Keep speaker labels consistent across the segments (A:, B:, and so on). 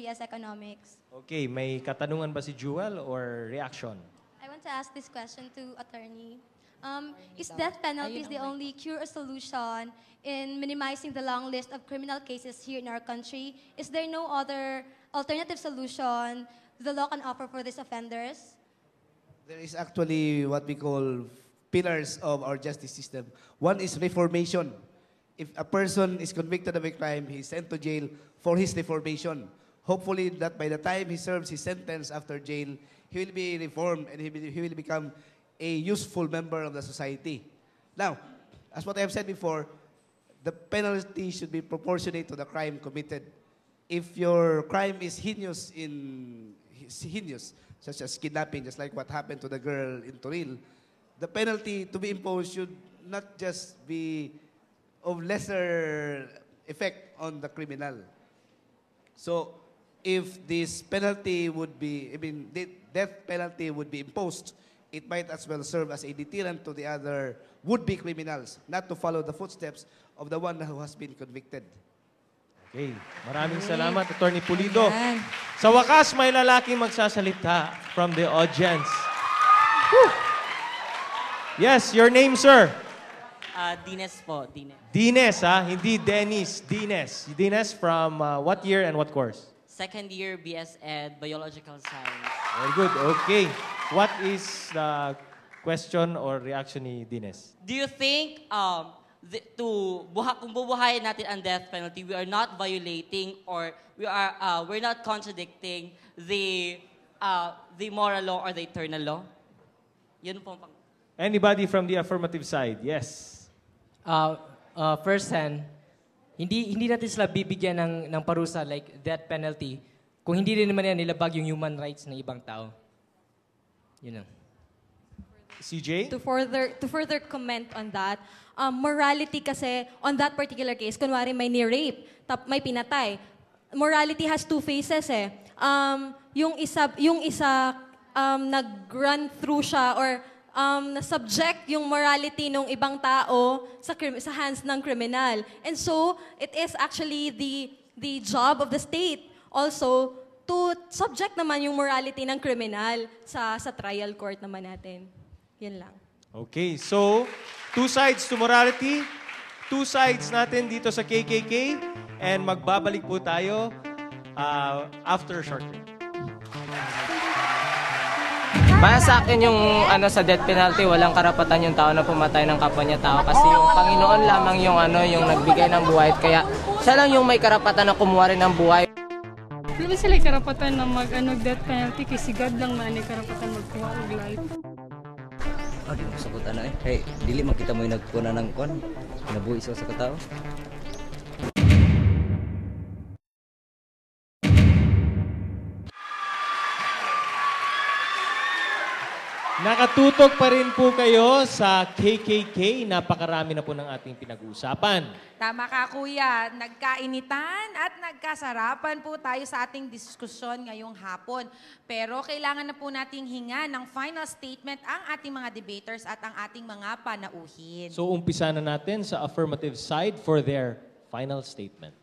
A: BS Economics.
B: Okay, may katanungan ba si Jewel or reaction?
A: I want to ask this question to attorney. Um, is death penalty the only cure or solution in minimizing the long list of criminal cases here in our country? Is there no other alternative solution the law can offer for these offenders?
C: There is actually what we call pillars of our justice system. One is reformation. If a person is convicted of a crime, he's sent to jail for his reformation. Hopefully that by the time he serves his sentence after jail, he will be reformed and he will, he will become a useful member of the society. Now, as what I have said before, the penalty should be proportionate to the crime committed. If your crime is heinous in heinous, such as kidnapping, just like what happened to the girl in Toril, the penalty to be imposed should not just be of lesser effect on the criminal. So if this penalty would be, I mean, the death penalty would be imposed, it might as well serve as a deterrent to the other would-be criminals not to follow the footsteps of the one who has been convicted. Okay. Maraming salamat, Attorney Pulido.
B: Sa wakas, may lalaki magsasalita from the audience. Whew. Yes, your name, sir?
A: Ah, Dines po, Dines.
B: Dines, ha? Ah, hindi Dennis. Dines. Dines from uh, what year and what course?
A: second year BS Ed, Biological Science. Very good. Okay.
B: What is the question or reaction ni Dines?
A: Do you think um, the, to buha, kung bubuhayin natin ang death penalty, we are not violating or we are uh, we're not contradicting the uh, the moral law or the eternal law? Yun po pang
B: Anybody from the affirmative side? Yes. Uh, uh, first hand, Hindi, hindi natin sila bibigyan ng, ng parusa like death penalty kung hindi rin naman yan nilabag yung human rights ng ibang tao. Yun lang. CJ? To
A: further, to further comment on that, um, morality kasi on that particular case, kunwari may ni-rape, tap, may pinatay, morality has two faces eh. Um, yung isa, yung isa um, nag-run through siya or um, na-subject yung morality ng ibang tao sa, sa hands ng criminal. And so, it is actually the, the job of the state also to subject naman yung morality ng criminal sa, sa trial court naman natin. Yan lang.
B: Okay, so, two sides to morality, two sides natin dito sa KKK, and magbabalik po tayo uh, after short break. Para sa akin yung ano sa death penalty, walang karapatan yung tao na pumatay ng kapwa niya tao kasi yung Panginoon lamang yung ano yung nagbigay ng buhay kaya siya lang yung may karapatan na kumuha rin ng buhay. Hindi ba sila karapatan na mag ano, death penalty kasi God lang man ay karapatan magkuha ng life. Ah, di mo sagot ano eh. Hey, dili makita mo yung nagkuha ng kon. Nabuhi sa katao. Nakatutok pa rin po kayo sa KKK. Napakarami na po ng ating pinag-uusapan.
D: Tama ka, Kuya. Nagkainitan at nagkasarapan po tayo sa ating diskusyon ngayong hapon. Pero kailangan na po nating hinga ng final statement ang ating mga debaters at ang ating mga panauhin.
B: So umpisa na natin sa affirmative side for their final statement.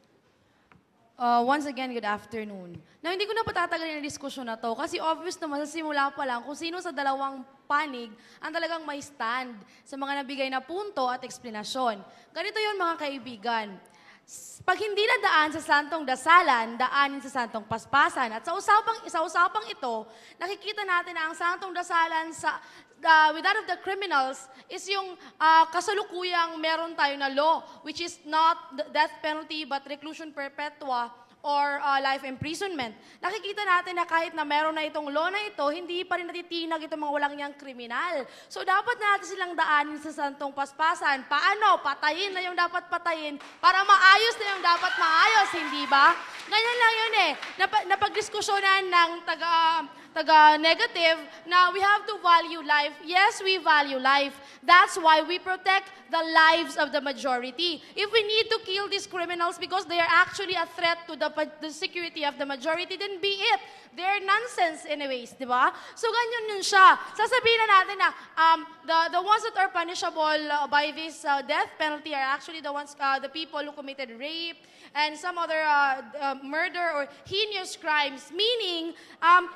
D: Uh, once again, good afternoon. Now, hindi ko na patatagalin ang diskusyon na to kasi obvious naman sa simula pa lang kung sino sa dalawang panig ang talagang may stand sa mga nabigay na punto at eksplanasyon. Ganito yon mga kaibigan. Pag hindi na daan sa santong dasalan, daanin sa santong paspasan. At sa usapang, sa usapang ito, nakikita natin na ang santong dasalan sa uh, with of the criminals is yung uh, kasalukuyang meron tayo na law, which is not the death penalty but reclusion perpetua or uh, life imprisonment. Nakikita natin na kahit na meron na itong law na ito, hindi pa rin natitinag itong mga walang niyang kriminal. So dapat natin silang daanin sa santong paspasan. Paano? Patayin na yung dapat patayin para maayos na yung dapat maayos, hindi ba? Ganyan lang yun eh. Nap- napagdiskusyonan ng taga... Uh, negative Now we have to value life. Yes, we value life. That's why we protect the lives of the majority. If we need to kill these criminals because they are actually a threat to the, the security of the majority, then be it. They're nonsense anyways, di ba? So ganyan yun siya. Sasabihin na natin na um, the, the ones that are punishable uh, by this uh, death penalty are actually the ones, uh, the people who committed rape and some other uh, uh, murder or heinous crimes. Meaning, um,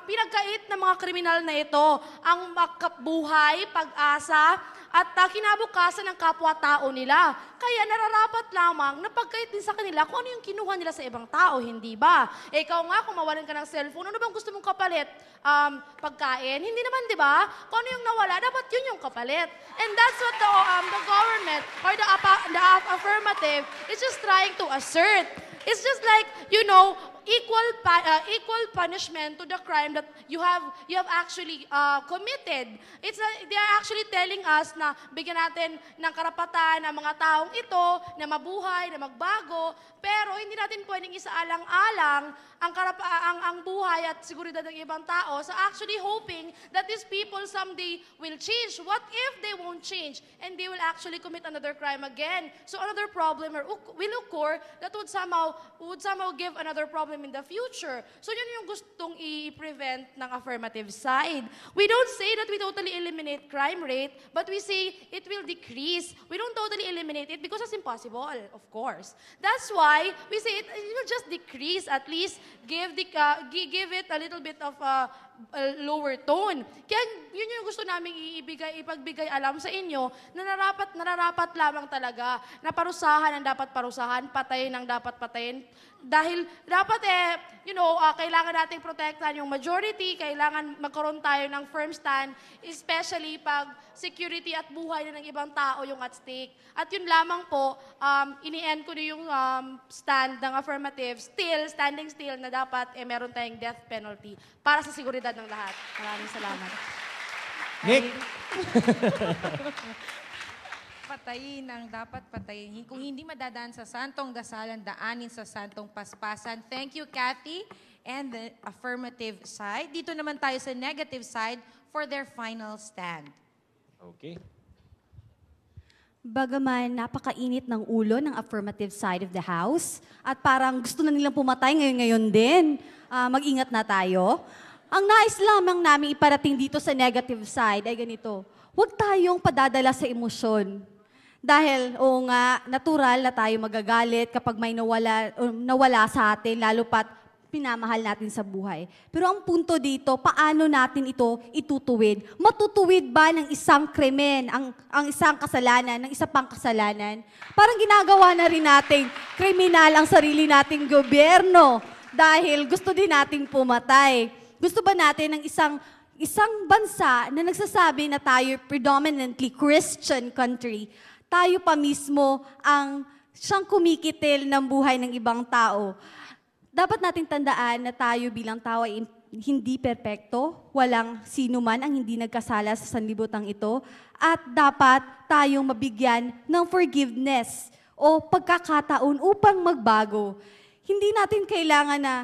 D: Mabait na mga kriminal na ito ang makabuhay, pag-asa, at uh, kinabukasan ng kapwa-tao nila. Kaya nararapat lamang na pagkait din sa kanila kung ano yung kinuha nila sa ibang tao, hindi ba? Eh, ikaw nga, kung mawalan ka ng cellphone, ano bang gusto mong kapalit? Um, pagkain? Hindi naman, di ba? Kung ano yung nawala, dapat yun yung kapalit. And that's what the, um, the government or the, the affirmative is just trying to assert. It's just like, you know, equal uh, equal punishment to the crime that you have you have actually uh, committed. It's a, they are actually telling us na bigyan natin ng karapatan ang mga taong ito na mabuhay, na magbago, pero hindi natin pwedeng isa alang alang ang, karapa, ah, ang, ang buhay at seguridad ng ibang tao. So actually hoping that these people someday will change. What if they won't change and they will actually commit another crime again? So another problem will occur that would somehow, would somehow give another problem in the future. So yun yung gustong i-prevent ng affirmative side. We don't say that we totally eliminate crime rate, but we say it will decrease. We don't totally eliminate it because it's impossible, of course. That's why we say it, it will just decrease at least give, the, uh, give it a little bit of a uh, uh, lower tone. Kaya yun yung gusto naming iibigay, ipagbigay alam sa inyo na narapat, nararapat lamang talaga na parusahan ang dapat parusahan, patayin ang dapat patayin. Dahil dapat eh, you know, uh, kailangan nating protektahan yung majority, kailangan magkaroon tayo ng firm stand, especially pag security at buhay na ng ibang tao yung at stake. At yun lamang po, um, ini-end ko na yung um, stand ng affirmative, still, standing still na dapat eh meron tayong death penalty para sa seguridad agad ng lahat. Maraming salamat. Nick! patayin ang dapat patayin. Kung hindi madadaan sa santong dasalan, daanin sa santong paspasan. Thank you, Kathy. And the affirmative side. Dito naman tayo sa negative side for their final stand.
B: Okay.
A: Bagaman napakainit ng ulo ng affirmative side of the house at parang gusto na nilang pumatay ngayon-ngayon din, uh, mag-ingat na tayo. Ang nais lamang namin iparating dito sa negative side ay ganito, huwag tayong padadala sa emosyon. Dahil, oo nga, natural na tayo magagalit kapag may nawala, nawala sa atin, lalo pat pinamahal natin sa buhay. Pero ang punto dito, paano natin ito itutuwid? Matutuwid ba ng isang krimen, ang, ang isang kasalanan, ng isa pang kasalanan? Parang ginagawa na rin natin kriminal ang sarili nating gobyerno dahil gusto din nating pumatay. Gusto ba natin ng isang isang bansa na nagsasabi na tayo predominantly Christian country, tayo pa mismo ang siyang kumikitil ng buhay ng ibang tao. Dapat nating tandaan na tayo bilang tao ay hindi perpekto, walang sino man ang hindi nagkasala sa sanlibutan ito, at dapat tayong mabigyan ng forgiveness o pagkakataon upang magbago. Hindi natin kailangan na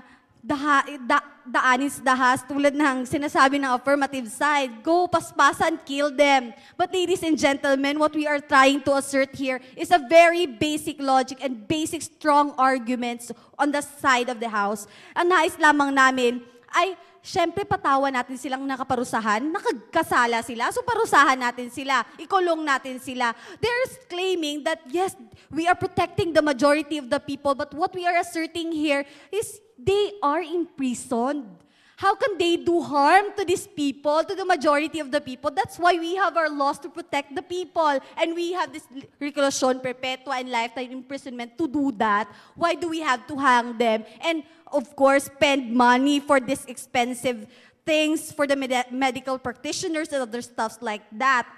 A: daha, da, daanin sa dahas tulad ng sinasabi ng affirmative side. Go, paspasan, kill them. But ladies and gentlemen, what we are trying to assert here is a very basic logic and basic strong arguments on the side of the house. Ang nais lamang namin ay syempre patawa natin silang nakaparusahan, nakagkasala sila, so parusahan natin sila, ikulong natin sila. They're claiming that yes, we are protecting the majority of the people, but what we are asserting here is they are imprisoned. How can they do harm to these people, to the majority of the people? That's why we have our laws to protect the people. And we have this reclusion perpetua and lifetime imprisonment to do that. Why do we have to hang them? And of course, spend money for this expensive things for the med medical practitioners and other stuffs like that.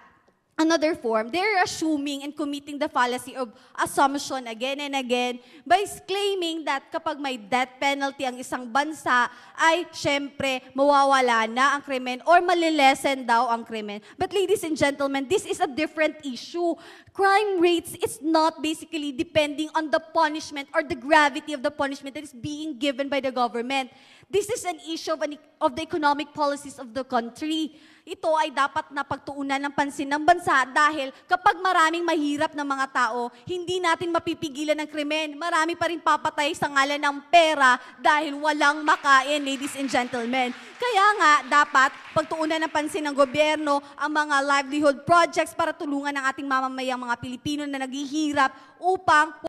A: another form, they're assuming and committing the fallacy of assumption again and again by claiming that kapag may death penalty ang isang bansa, ay syempre mawawala na ang krimen or malilesen daw ang krimen. But ladies and gentlemen, this is a different issue. Crime rates is not basically depending on the punishment or the gravity of the punishment that is being given by the government. This is an issue of, an, e, of the economic policies of the country. Ito ay dapat na pagtuunan ng pansin ng bansa dahil kapag maraming mahirap na mga tao, hindi natin mapipigilan ng krimen. Marami pa rin papatay sa ngalan ng pera dahil walang makain, ladies and gentlemen. Kaya nga, dapat pagtuunan ng pansin ng gobyerno ang mga livelihood projects para tulungan ang ating mamamayang mga Pilipino na naghihirap upang